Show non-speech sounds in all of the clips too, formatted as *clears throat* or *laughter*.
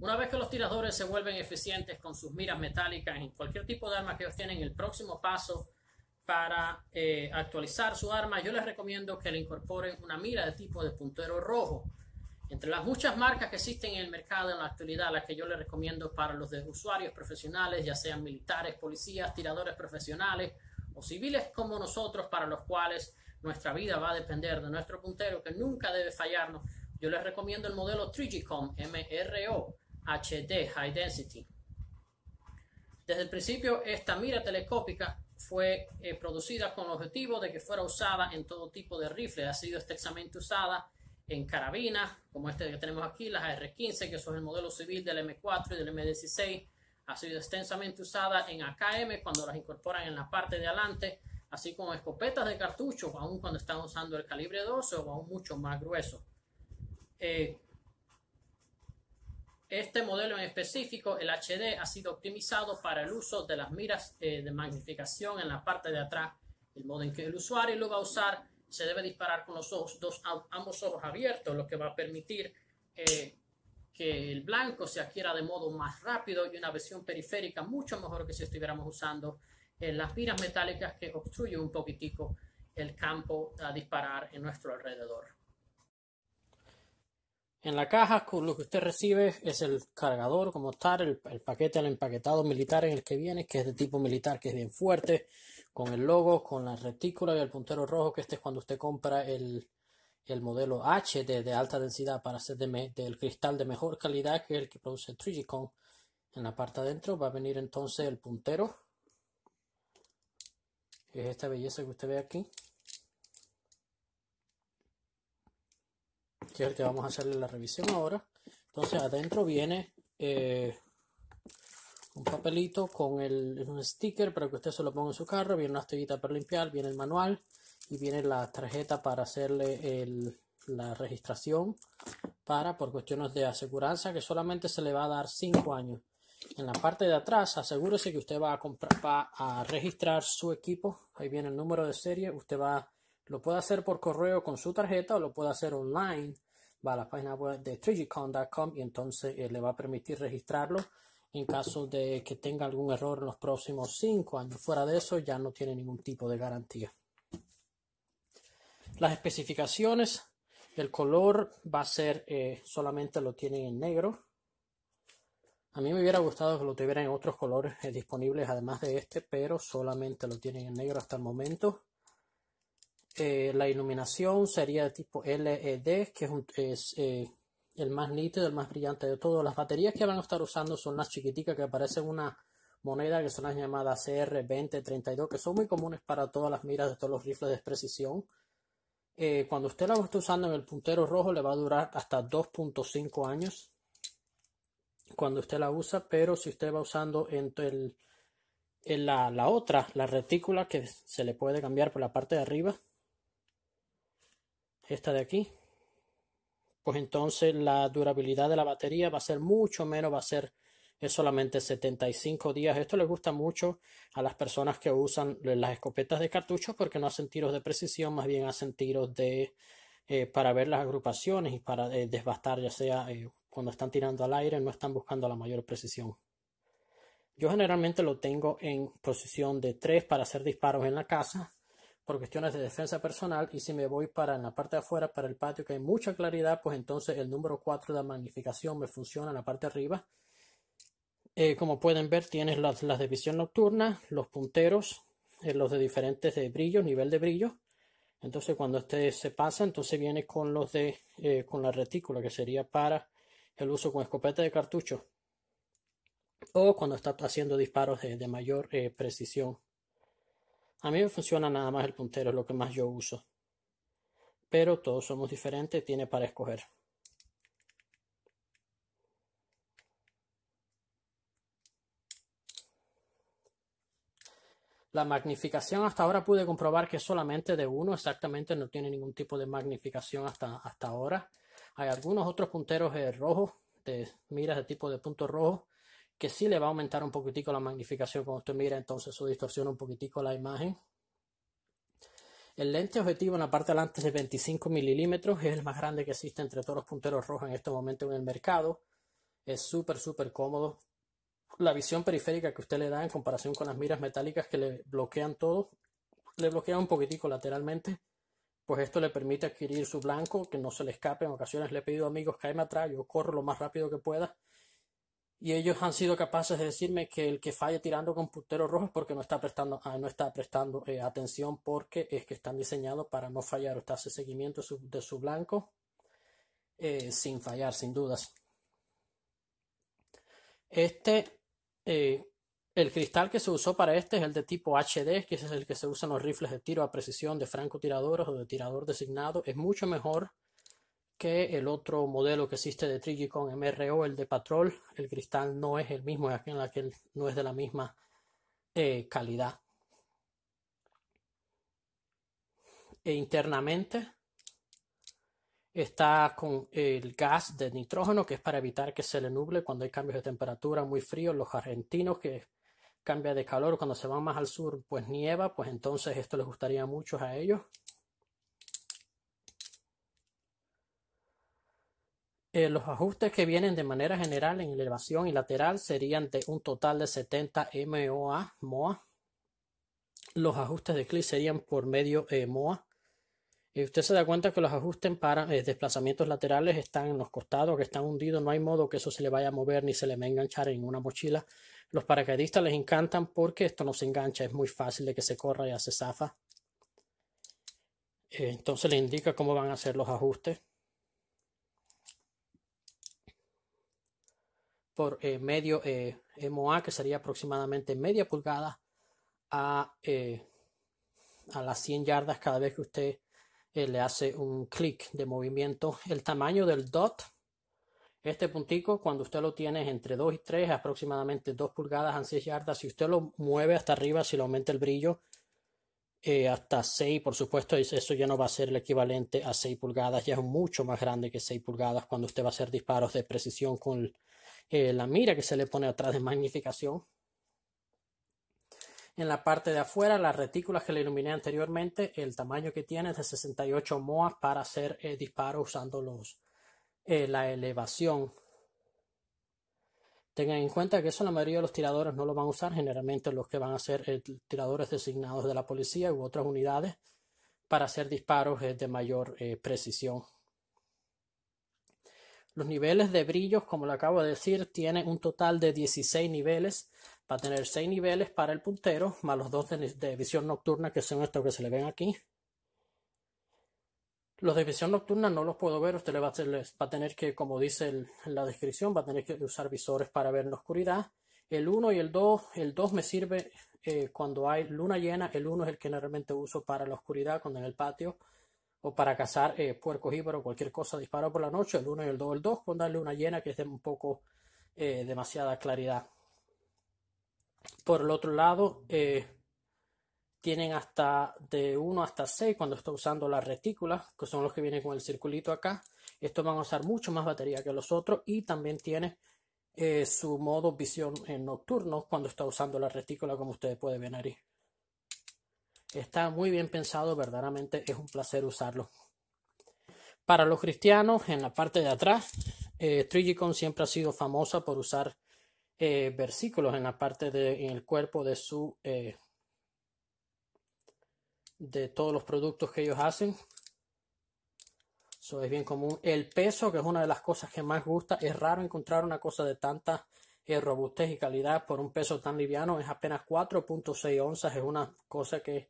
Una vez que los tiradores se vuelven eficientes con sus miras metálicas en cualquier tipo de arma que ellos tienen, el próximo paso para eh, actualizar su arma, yo les recomiendo que le incorporen una mira de tipo de puntero rojo. Entre las muchas marcas que existen en el mercado en la actualidad, las que yo les recomiendo para los de usuarios profesionales, ya sean militares, policías, tiradores profesionales o civiles como nosotros, para los cuales nuestra vida va a depender de nuestro puntero que nunca debe fallarnos, yo les recomiendo el modelo Trigicom MRO HD, High Density. Desde el principio, esta mira telescópica fue eh, producida con el objetivo de que fuera usada en todo tipo de rifles. Ha sido extensamente usada en carabinas, como este que tenemos aquí, las R-15, que son el modelo civil del M4 y del M16. Ha sido extensamente usada en AKM cuando las incorporan en la parte de adelante, así como escopetas de cartucho, aún cuando están usando el calibre 12 o aún mucho más grueso. Eh, este modelo en específico, el HD, ha sido optimizado para el uso de las miras eh, de magnificación en la parte de atrás. El modo en que el usuario lo va a usar se debe disparar con los ojos, dos, ambos ojos abiertos, lo que va a permitir eh, que el blanco se adquiera de modo más rápido y una visión periférica mucho mejor que si estuviéramos usando eh, las miras metálicas que obstruyen un poquitico el campo a disparar en nuestro alrededor. En la caja lo que usted recibe es el cargador como tal, el, paquete, el empaquetado militar en el que viene, que es de tipo militar, que es bien fuerte, con el logo, con la retícula y el puntero rojo, que este es cuando usted compra el, el modelo H de, alta densidad para hacer de del cristal de mejor calidad que el que produce Trigicon. En la parte adentro va a venir entonces el puntero, que es esta belleza que usted ve aquí. que vamos a hacerle la revisión ahora. Entonces adentro viene eh, un papelito con el, un sticker para que usted se lo ponga en su carro, viene una estrellita para limpiar, viene el manual y viene la tarjeta para hacerle la registración para por cuestiones de aseguranza que solamente se le va a dar 5 años. En la parte de atrás, asegúrese que usted va a comprar, va a registrar su equipo. Ahí viene el número de serie. Usted va a lo puede hacer por correo con su tarjeta o lo puede hacer online. Va a la página web de trigicon.com y entonces eh, le va a permitir registrarlo en caso de que tenga algún error en los próximos cinco años. Fuera de eso ya no tiene ningún tipo de garantía. Las especificaciones del color va a ser eh, solamente lo tienen en negro. A mí me hubiera gustado que lo tuvieran en otros colores eh, disponibles además de este, pero solamente lo tienen en negro hasta el momento. Eh, la iluminación sería de tipo LED, que es, eh, el más nítido, el más brillante de todos. Las baterías que van a estar usando son las chiquiticas que en una moneda, que son las llamadas CR2032, que son muy comunes para todas las miras de todos los rifles de precisión. Eh, cuando usted la esté usando en el puntero rojo le va a durar hasta 2.5 años cuando usted la usa, pero si usted va usando en la otra, la retícula que se le puede cambiar por la parte de arriba, esta de aquí, pues entonces la durabilidad de la batería va a ser mucho menos, va a ser es solamente 75 días. Esto le gusta mucho a las personas que usan las escopetas de cartuchos porque no hacen tiros de precisión, más bien hacen tiros de eh, para ver las agrupaciones y para eh, desbastar, ya sea eh, cuando están tirando al aire, no están buscando la mayor precisión. Yo generalmente lo tengo en posición de 3 para hacer disparos en la casa por cuestiones de defensa personal y si me voy para la parte de afuera, para el patio que hay mucha claridad, pues entonces el número 4 de magnificación me funciona en la parte de arriba. Eh, como pueden ver tienes las, las, de visión nocturna, los punteros, eh, los de diferentes de brillo, nivel de brillo. Entonces cuando este se pasa, entonces viene con los de eh, con la retícula que sería para el uso con escopeta de cartucho o cuando estás haciendo disparos de, de mayor precisión. A mí me funciona nada más el puntero, es lo que más yo uso. Pero todos somos diferentes, tiene para escoger. La magnificación hasta ahora pude comprobar que solamente de uno exactamente no tiene ningún tipo de magnificación hasta, hasta ahora. Hay algunos otros punteros eh, rojos de miras de tipo de punto rojo que sí le va a aumentar un poquitico la magnificación cuando usted mira, entonces su distorsiona un poquitico la imagen. El lente objetivo en la parte delante es de 25 milímetros, es el más grande que existe entre todos los punteros rojos en este momento en el mercado. Es súper, súper cómodo. La visión periférica que usted le da en comparación con las miras metálicas que le bloquean todo, le bloquean un poquitico lateralmente, pues esto le permite adquirir su blanco, que no se le escape. En ocasiones le he pedido a amigos, que cáeme atrás, yo corro lo más rápido que pueda y ellos han sido capaces de decirme que el que falla tirando con punteros rojos porque no está prestando, ah, no está prestando eh, atención porque es que están diseñados para no fallar o está ese seguimiento de su, blanco eh, sin fallar, sin dudas. Este, eh, el cristal que se usó para este es el de tipo HD, que es el que se usa en los rifles de tiro a precisión de francotiradores o de tirador designado. Es mucho mejor que el otro modelo que existe de Trigicon MRO, el de Patrol, el cristal no es el mismo, es que no es de la misma eh, calidad. E internamente está con el gas de nitrógeno, que es para evitar que se le nuble cuando hay cambios de temperatura muy frío. Los argentinos que cambia de calor cuando se van más al sur, pues nieva, pues entonces esto les gustaría mucho a ellos. Eh, los ajustes que vienen de manera general en elevación y lateral serían de un total de 70 MOA, MOA. Los ajustes de clic serían por medio eh, MOA. Y eh, usted se da cuenta que los ajustes para desplazamientos laterales están en los costados, que están hundidos, no hay modo que eso se le vaya a mover ni se le va a enganchar en una mochila. Los paracaidistas les encantan porque esto no se engancha, es muy fácil de que se corra y se zafa. entonces le indica cómo van a hacer los ajustes. por eh, medio eh, MOA, que sería aproximadamente media pulgada a, eh, a las 100 yardas cada vez que usted le hace un clic de movimiento. El tamaño del dot, este puntico, cuando usted lo tiene entre 2 y 3, aproximadamente 2 pulgadas a 6 yardas. Si usted lo mueve hasta arriba, si le aumenta el brillo, hasta 6, por supuesto, eso ya no va a ser el equivalente a 6 pulgadas, ya es mucho más grande que 6 pulgadas cuando usted va a hacer disparos de precisión con eh, la mira que se le pone atrás de magnificación. En la parte de afuera, las retículas que le iluminé anteriormente, el tamaño que tiene es de 68 MOA para hacer eh, disparos usando los, eh, la elevación. Tengan en cuenta que eso la mayoría de los tiradores no lo van a usar, generalmente los que van a ser tiradores designados de la policía u otras unidades para hacer disparos de mayor precisión. Los niveles de brillos, como le acabo de decir, tienen un total de 16 niveles. Va a tener 6 niveles para el puntero, más los dos de, visión nocturna, que son estos que se le ven aquí. Los de visión nocturna no los puedo ver, usted le va, a, tener que, como dice la descripción, va a tener que usar visores para ver en la oscuridad. El 1 y el 2, el 2 me sirve eh, cuando hay luna llena, el 1 es el que normalmente uso para la oscuridad, cuando en el patio o para cazar eh, puercos o cualquier cosa, disparo por la noche, el 1 y el 2, el 2, con darle una llena que esté un poco eh, demasiada claridad. Por el otro lado, eh, tienen hasta de 1 hasta 6 cuando está usando la retícula, que son los que vienen con el circulito acá. Estos van a usar mucho más batería que los otros y también tiene eh, su modo visión en nocturno cuando está usando la retícula, como ustedes pueden ver ahí. Está muy bien pensado, verdaderamente es un placer usarlo. Para los cristianos, en la parte de atrás, eh, Trigicon siempre ha sido famosa por usar eh, versículos en la parte de en el cuerpo de su eh, de todos los productos que ellos hacen. Eso es bien común. El peso, que es una de las cosas que más gusta, es raro encontrar una cosa de tanta robustez y calidad por un peso tan liviano. Es apenas 4.6 onzas. Es una cosa que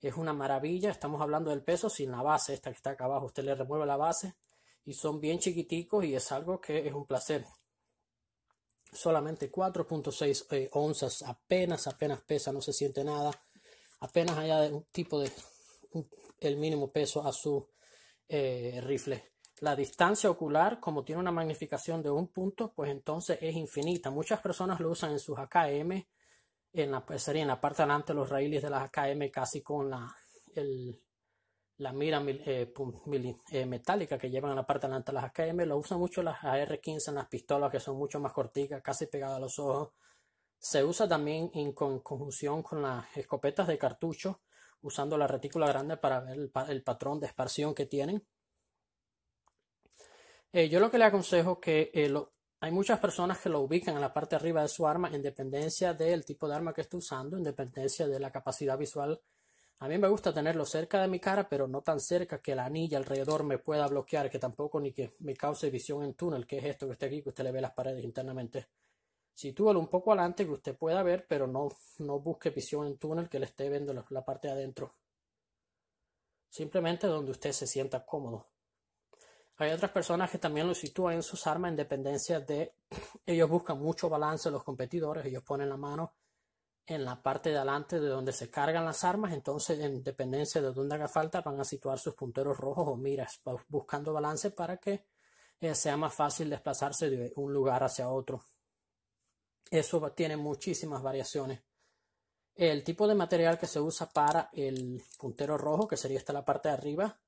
es una maravilla, estamos hablando del peso sin la base, esta que está acá abajo, usted le remueve la base y son bien chiquiticos y es algo que es un placer. Solamente 4.6 eh, onzas, apenas, apenas pesa, no se siente nada. Apenas haya un tipo de el mínimo peso a su eh, rifle. La distancia ocular, como tiene una magnificación de un punto, pues entonces es infinita. Muchas personas lo usan en sus AKM en la, sería en la parte delante los raíles de las AKM casi con la, la mira eh, eh, metálica que llevan en la parte delante las AKM. Lo usan mucho las AR-15 en las pistolas que son mucho más corticas, casi pegadas a los ojos. Se usa también en conjunción con las escopetas de cartucho, usando la retícula grande para ver el, patrón de esparción que tienen. Eh, yo lo que le aconsejo que lo, hay muchas personas que lo ubican en la parte arriba de su arma en del tipo de arma que esté usando, en dependencia de la capacidad visual. A mí me gusta tenerlo cerca de mi cara, pero no tan cerca que la anilla alrededor me pueda bloquear, que tampoco ni que me cause visión en túnel, que es esto que está aquí, que usted le ve las paredes internamente. Sitúelo un poco adelante que usted pueda ver, pero no, no busque visión en túnel que le esté viendo la parte de adentro. Simplemente donde usted se sienta cómodo. Hay otras personas que también lo sitúan en sus armas en dependencia de... *clears throat* Ellos buscan mucho balance los competidores, ellos ponen la mano en la parte de adelante de donde se cargan las armas, entonces en dependencia de donde haga falta van a situar sus punteros rojos o miras, buscando balance para que eh, sea más fácil desplazarse de un lugar hacia otro. Eso tiene muchísimas variaciones. El tipo de material que se usa para el puntero rojo, que sería esta la parte de arriba,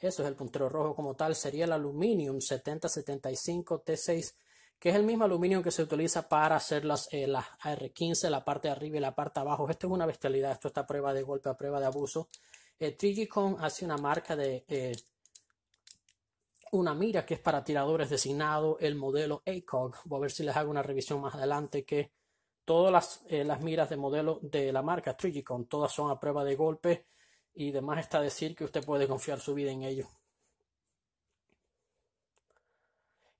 eso es el puntero rojo como tal. Sería el aluminium 7075 T6, que es el mismo aluminio que se utiliza para hacer las, eh, las AR-15, la parte de arriba y la parte de abajo. Esto es una bestialidad. Esto está a prueba de golpe, a prueba de abuso. Eh, Trigicon hace una marca de eh, una mira que es para tiradores designado el modelo ACOG. Voy a ver si les hago una revisión más adelante que todas las, las miras de modelo de la marca Trigicon, todas son a prueba de golpe y demás está decir que usted puede confiar su vida en ello.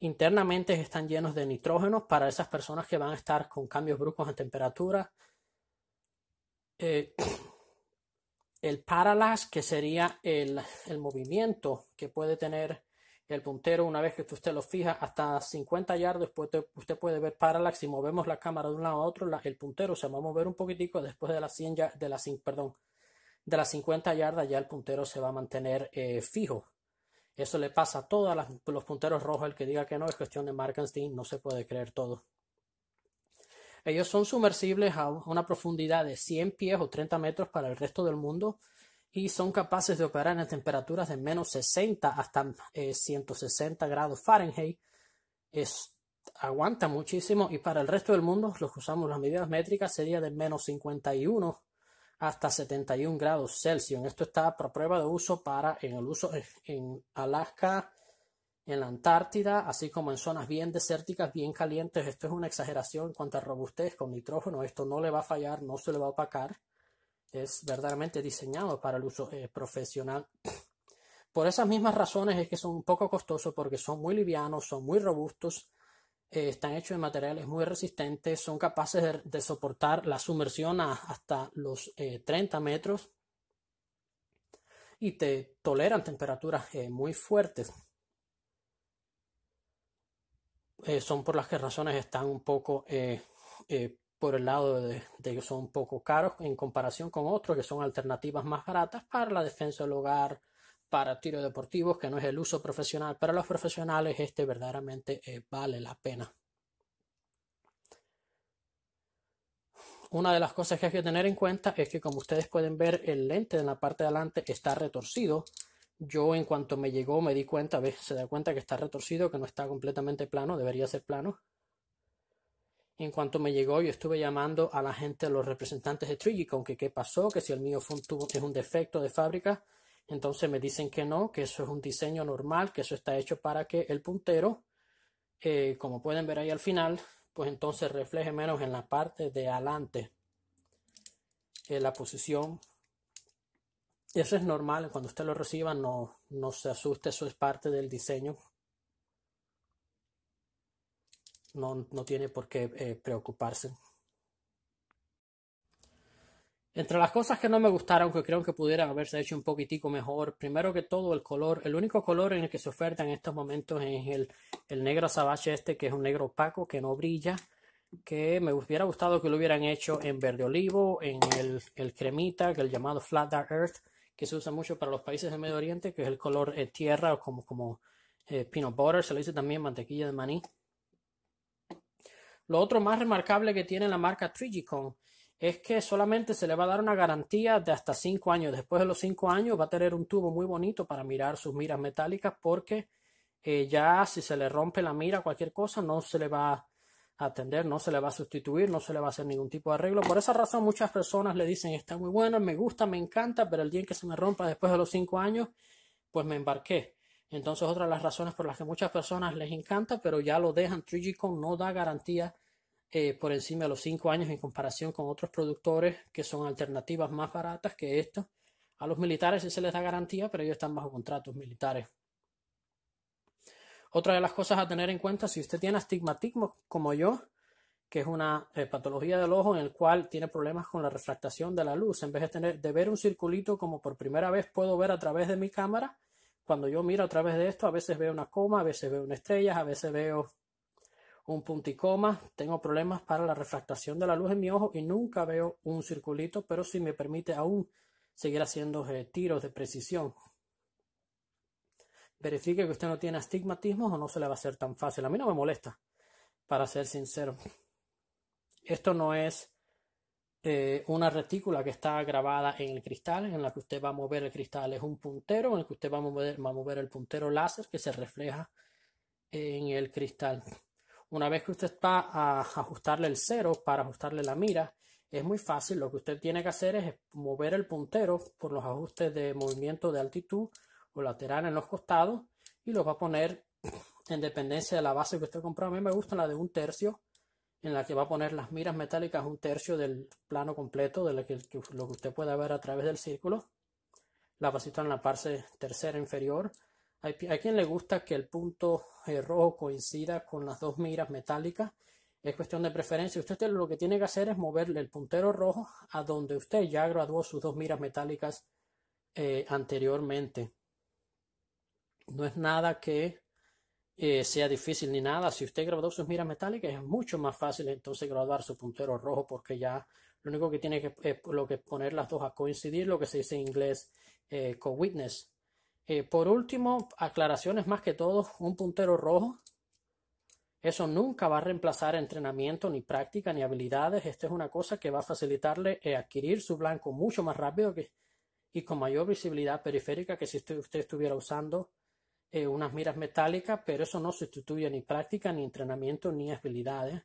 Internamente están llenos de nitrógenos para esas personas que van a estar con cambios bruscos en temperatura. Eh, *clears throat* el parallax, que sería el, movimiento que puede tener el puntero una vez que usted lo fija hasta 50 yardas, después usted puede ver parallax. Si movemos la cámara de un lado a otro, el puntero se va a mover un poquitico después de las 100 ya, de las, perdón, de las 50 yardas ya el puntero se va a mantener eh, fijo. Eso le pasa a todos los punteros rojos. El que diga que no es cuestión de Markenstein, no se puede creer todo. Ellos son sumersibles a una profundidad de 100 pies o 30 metros para el resto del mundo y son capaces de operar en temperaturas de menos 60 hasta 160 eh, grados Fahrenheit. Es, aguanta muchísimo y para el resto del mundo, los que usamos las medidas métricas, sería de menos 51 hasta 71 grados Celsius. Esto está para prueba de uso para en el uso en Alaska, en la Antártida, así como en zonas bien desérticas, bien calientes. Esto es una exageración en cuanto a robustez con nitrógeno. Esto no le va a fallar, no se le va a opacar. Es verdaderamente diseñado para el uso eh, profesional. Por esas mismas razones es que son un poco costosos porque son muy livianos, son muy robustos eh, están hechos de materiales muy resistentes, son capaces de, soportar la sumersión hasta los 30 eh, metros y te toleran temperaturas eh, muy fuertes. son por las que razones están un poco por el lado de, de, que son un poco caros en comparación con otros que son alternativas más baratas para la defensa del hogar, para tiros deportivos, que no es el uso profesional. Para los profesionales este verdaderamente eh, vale la pena. Una de las cosas que hay que tener en cuenta es que como ustedes pueden ver el lente en la parte de adelante está retorcido. Yo en cuanto me llegó me di cuenta, ¿ves? se da cuenta que está retorcido, que no está completamente plano, debería ser plano. En cuanto me llegó, yo estuve llamando a la gente, a los representantes de Trigic, que qué pasó, que si el mío es un defecto de fábrica, entonces me dicen que no, que eso es un diseño normal, que eso está hecho para que el puntero, eh, como pueden ver ahí al final, pues entonces refleje menos en la parte de adelante eh, la posición. Eso es normal, cuando usted lo reciba no, no se asuste, eso es parte del diseño. No, tiene por qué eh, preocuparse. Entre las cosas que no me gustaron, que creo que pudieran haberse hecho un poquitico mejor, primero que todo el color, el único color en el que se oferta en estos momentos es el, negro sabache este, que es un negro opaco, que no brilla, que me hubiera gustado que lo hubieran hecho en verde olivo, en el, cremita, que el llamado Flat Dark Earth, que se usa mucho para los países del Medio Oriente, que es el color eh, tierra o como, como eh, peanut butter, se le dice también mantequilla de maní. Lo otro más remarcable que tiene la marca Trigicon es que solamente se le va a dar una garantía de hasta 5 años. Después de los 5 años va a tener un tubo muy bonito para mirar sus miras metálicas porque eh, ya si se le rompe la mira cualquier cosa no se le va a atender, no se le va a sustituir, no se le va a hacer ningún tipo de arreglo. Por esa razón muchas personas le dicen está muy bueno, me gusta, me encanta, pero el día en que se me rompa después de los 5 años, pues me embarqué. Entonces otra de las razones por las que muchas personas les encanta, pero ya lo dejan, Trigicon no da garantía eh, por encima de los 5 años en comparación con otros productores que son alternativas más baratas que esto A los militares sí se les da garantía, pero ellos están bajo contratos militares. Otra de las cosas a tener en cuenta, si usted tiene astigmatismo como yo, que es una eh, patología del ojo en el cual tiene problemas con la refractación de la luz. En vez de, tener, de ver un circulito como por primera vez puedo ver a través de mi cámara, cuando yo miro a través de esto, a veces veo una coma, a veces veo una estrella, a veces veo un punticoma, tengo problemas para la refractación de la luz en mi ojo y nunca veo un circulito, pero sí me permite aún seguir haciendo eh, tiros de precisión. Verifique que usted no tiene astigmatismos o no se le va a hacer tan fácil. A mí no me molesta, para ser sincero. Esto no es eh, una retícula que está grabada en el cristal, en la que usted va a mover el cristal. Es un puntero en el que usted va a mover el puntero láser que se refleja en el cristal. Una vez que usted está a ajustarle el cero para ajustarle la mira, es muy fácil. Lo que usted tiene que hacer es mover el puntero por los ajustes de movimiento de altitud o lateral en los costados y lo va a poner en dependencia de la base que usted compró. A mí me gusta la de un tercio, en la que va a poner las miras metálicas un tercio del plano completo de lo que, usted pueda ver a través del círculo. La situar en la parte tercera inferior hay, quien le gusta que el punto eh, rojo coincida con las dos miras metálicas. Es cuestión de preferencia. Usted lo que tiene que hacer es moverle el puntero rojo a donde usted ya graduó sus dos miras metálicas eh, anteriormente. No es nada que eh, sea difícil ni nada. Si usted graduó sus miras metálicas, es mucho más fácil entonces graduar su puntero rojo porque ya lo único que tiene que, lo que poner las dos a coincidir, lo que se dice en inglés co-witness. Eh, por último, aclaraciones más que todo, un puntero rojo. Eso nunca va a reemplazar entrenamiento, ni práctica, ni habilidades. Esto es una cosa que va a facilitarle eh, adquirir su blanco mucho más rápido y con mayor visibilidad periférica que si usted, estuviera usando eh, unas miras metálicas, pero eso no sustituye ni práctica, ni entrenamiento, ni habilidades.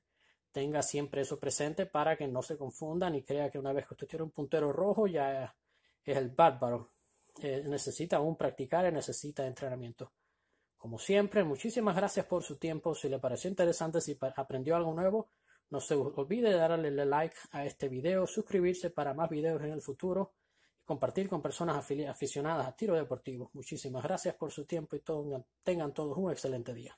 Tenga siempre eso presente para que no se confunda ni crea que una vez que usted tiene un puntero rojo ya es el bárbaro. Eh, necesita aún practicar y eh, necesita entrenamiento. Como siempre, muchísimas gracias por su tiempo. Si le pareció interesante, si aprendió algo nuevo, no se olvide de darle like a este video, suscribirse para más videos en el futuro y compartir con personas aficionadas a tiro deportivo. Muchísimas gracias por su tiempo y tengan todos un excelente día.